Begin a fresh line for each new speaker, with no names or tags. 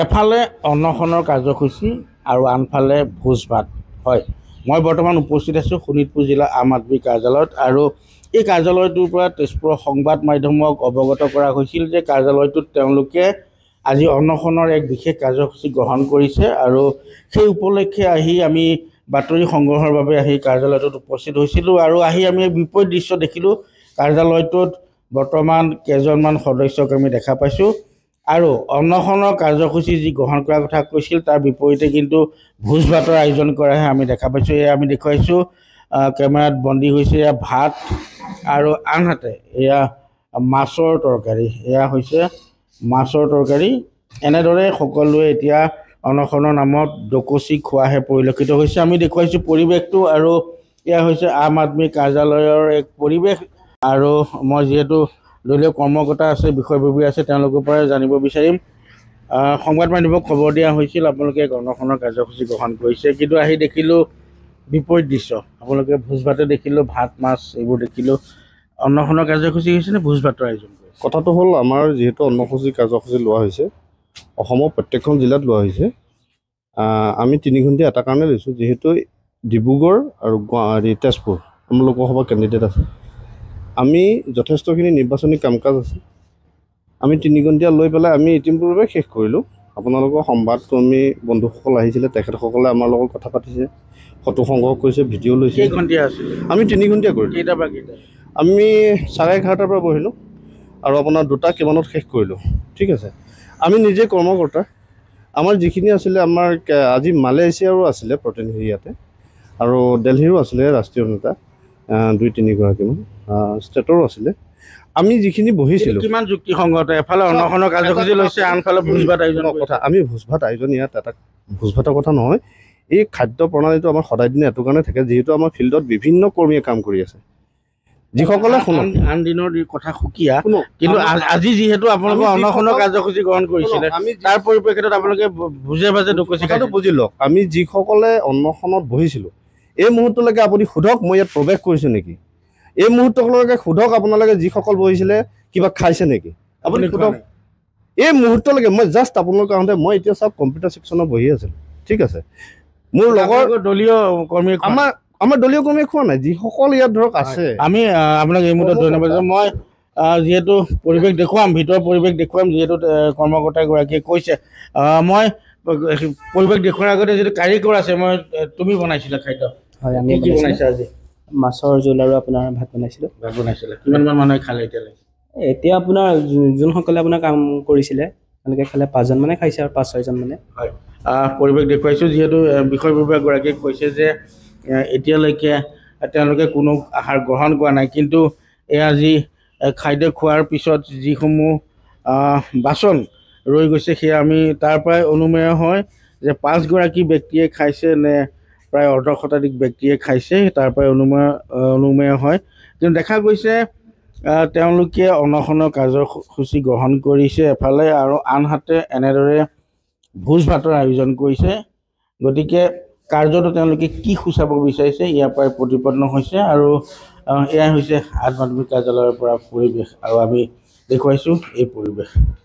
এফালে অনশনৰ কাৰ্যসূচী আৰু আনফালে ভোজ ভাত হয় মই বৰ্তমান উপস্থিত আছোঁ শোণিতপুৰ জিলা আম আদমী কাৰ্যালয়ত আৰু এই কাৰ্যালয়টোৰ পৰা তেজপুৰৰ সংবাদ মাধ্যমক অৱগত কৰা হৈছিল যে কাৰ্যালয়টোত তেওঁলোকে আজি অনশনৰ এক বিশেষ কাৰ্যসূচী গ্ৰহণ কৰিছে আৰু সেই উপলক্ষে আহি আমি বাতৰি সংগ্ৰহৰ বাবে আহি কাৰ্যালয়টোত উপস্থিত হৈছিলোঁ আৰু আহি আমি বিপৰীত দৃশ্য দেখিলোঁ কাৰ্যালয়টোত বৰ্তমান কেইজনমান সদস্যক আমি দেখা পাইছোঁ আৰু অন্নখনৰ কাৰ্যসূচী যি গ্ৰহণ কৰাৰ কথা কৈছিল তাৰ বিপৰীতে কিন্তু ভোজ ভাতৰ আয়োজন কৰাহে আমি দেখা পাইছোঁ এয়া আমি দেখুৱাইছোঁ কেমেৰাত বন্দী হৈছে এয়া ভাত আৰু আনহাতে এয়া মাছৰ তৰকাৰী এয়া হৈছে মাছৰ তৰকাৰী এনেদৰে সকলোৱে এতিয়া অনশনৰ নামত ডকচি খোৱাহে পৰিলক্ষিত হৈছে আমি দেখুৱাইছোঁ পৰিৱেশটো আৰু এয়া হৈছে আম আদমী কাৰ্যালয়ৰ এক পৰিৱেশ আৰু মই যিহেতু দলীয় কৰ্মকৰ্তা আছে বিষয়ববী আছে তেওঁলোকৰ পৰাই জানিব বিচাৰিম সংবাদ মাধ্যমক খবৰ দিয়া হৈছিল আপোনালোকে গণখনৰ কাৰ্যসূচী গ্ৰহণ কৰিছে কিন্তু আহি দেখিলোঁ বিপৰীত দৃশ্য আপোনালোকে ভোজ ভাতে দেখিলোঁ ভাত মাছ এইবোৰ দেখিলোঁ অন্নখনৰ কাৰ্যসূচী
হৈছে নে ভোজ ভাতৰ আয়োজন কৰিছে কথাটো হ'ল আমাৰ যিহেতু অন্নসূচী কাৰ্যসূচী লোৱা হৈছে অসমৰ প্ৰত্যেকখন জিলাত লোৱা হৈছে আমি তিনিঘণ্টীয়া এটা কাৰণে লৈছোঁ যিহেতু ডিব্ৰুগড় আৰু হেৰি তেজপুৰ আমাৰ লোকসভা কেণ্ডিডেট আছে আমি যথেষ্টখিনি নিৰ্বাচনী কাম কাজ আছে আমি তিনিঘণ্টীয়া লৈ পেলাই আমি ইতিমধ্যে শেষ কৰিলোঁ আপোনালোকৰ সংবাদকৰ্মী বন্ধুসকল আহিছিলে তেখেতসকলে আমাৰ লগত কথা পাতিছে ফটো সংগ্ৰহ কৰিছে ভিডিঅ' লৈছে আমি তিনিঘণ্টীয়া কৰিলোঁ আমি চাৰে এঘাৰটাৰ পৰা বহিলোঁ আৰু আপোনাৰ দুটা কিমানত শেষ কৰিলোঁ ঠিক আছে আমি নিজে কৰ্মকৰ্তা আমাৰ যিখিনি আছিলে আমাৰ আজি মালয়েছিয়াৰো আছিলে প্ৰতিনিধি ইয়াতে আৰু দেলহিৰো আছিলে ৰাষ্ট্ৰীয় নেতা দুই তিনিগৰাকীমান ষ্টেটৰো আছিলে আমি যিখিনি বহিছিলোঁ কিমান
যুক্তিসংগত এফালে অনশনৰ কাৰ্যসূচী লৈছে আনফালে ভোজ ভাত আয়োজনৰ
কথা আমি ভোজ ভাত আয়োজন ইয়াত এটা ভোজ ভাতৰ কথা নহয় এই খাদ্য প্ৰণালীটো আমাৰ সদায় দিনে এইটো কাৰণে থাকে যিহেতু আমাৰ ফিল্ডত বিভিন্ন কৰ্মীয়ে কাম কৰি আছে যিসকলে শুনক
আন দিনৰ কথা
সুকীয়া কিন্তু আজি যিহেতু আপোনালোকে অনশনৰ কাৰ্যসূচী
গ্ৰহণ কৰিছিলে আমি তাৰ পৰিপ্ৰেক্ষিতত আপোনালোকে
বুজে বাজে দুখ কৰিছে বুজি লওক আমি যিসকলে অনশনত বহিছিলোঁ এই মুহূৰ্তলৈকে আপুনি সোধক মই ইয়াত প্ৰৱেশ কৰিছো নেকি এই মুহূৰ্তলৈকে সোধক আপোনালোকে যিসকল বহিছিলে কিবা খাইছে নেকি আপুনি সোধক এই মুহূৰ্তলৈকে মই জাষ্ট আপোনালোকৰ আহোঁতে মই এতিয়া চব কম্পিউটাৰ ছেকশ্যনত বহি আছিলোঁ ঠিক আছে মোৰ লগৰ
দলীয় কৰ্মী আমাৰ
আমাৰ দলীয় কৰ্মীয়ে খোৱা নাই যিসকল ইয়াত ধৰক আছে আমি আপোনাক এই মুহূৰ্তত ধন্যবাদ মই
যিহেতু পৰিৱেশ দেখুৱাম ভিতৰৰ পৰিৱেশ দেখুৱাম যিহেতু কৰ্মকৰ্তা গৰাকীয়ে কৈছে মই পৰিৱেশ দেখুৱাৰ আগতে যিটো কাৰিকৰ আছে মই তুমি বনাইছিলা খাদ্য হয় আমি মাছৰ জোল আৰু আপোনাৰ ভাত বনাইছিলোঁ ভাত বনাইছিলে কিমানমান মানুহে খালে এতিয়ালৈকে এতিয়া আপোনাৰ যোনসকলে আপোনাৰ কাম কৰিছিলে তেওঁলোকে খালে পাঁচজন মানে খাইছে আৰু পাঁচ ছয়জন মানে হয় পৰিৱেশ দেখুৱাইছোঁ যিহেতু বিষয় বিভাগগৰাকীয়ে কৈছে যে এতিয়ালৈকে তেওঁলোকে কোনো আহাৰ গ্ৰহণ কৰা নাই কিন্তু এয়া যি খাদ্য খোৱাৰ পিছত যিসমূহ বাচন ৰৈ গৈছে সেয়া আমি তাৰ পৰাই অনুমেয় হয় যে পাঁচগৰাকী ব্যক্তিয়ে খাইছে নে প্ৰায় অৰ্ধ শতাধিক ব্যক্তিয়ে খাইছে তাৰ পৰাই অনুময় অনুমেয় হয় কিন্তু দেখা গৈছে তেওঁলোকে অনশনৰ কাৰ্যসূচী গ্ৰহণ কৰিছে এফালে আৰু আনহাতে এনেদৰে ভোজ ভাতৰ আয়োজন কৰিছে গতিকে কাৰ্যটো তেওঁলোকে কি সূচাব বিচাৰিছে ইয়াৰ পৰাই প্ৰতিপন্ন হৈছে আৰু এয়াই হৈছে আধ মাধ্যমিক কাৰ্যালয়ৰ পৰা পৰিৱেশ আৰু আমি দেখুৱাইছোঁ এই পৰিৱেশ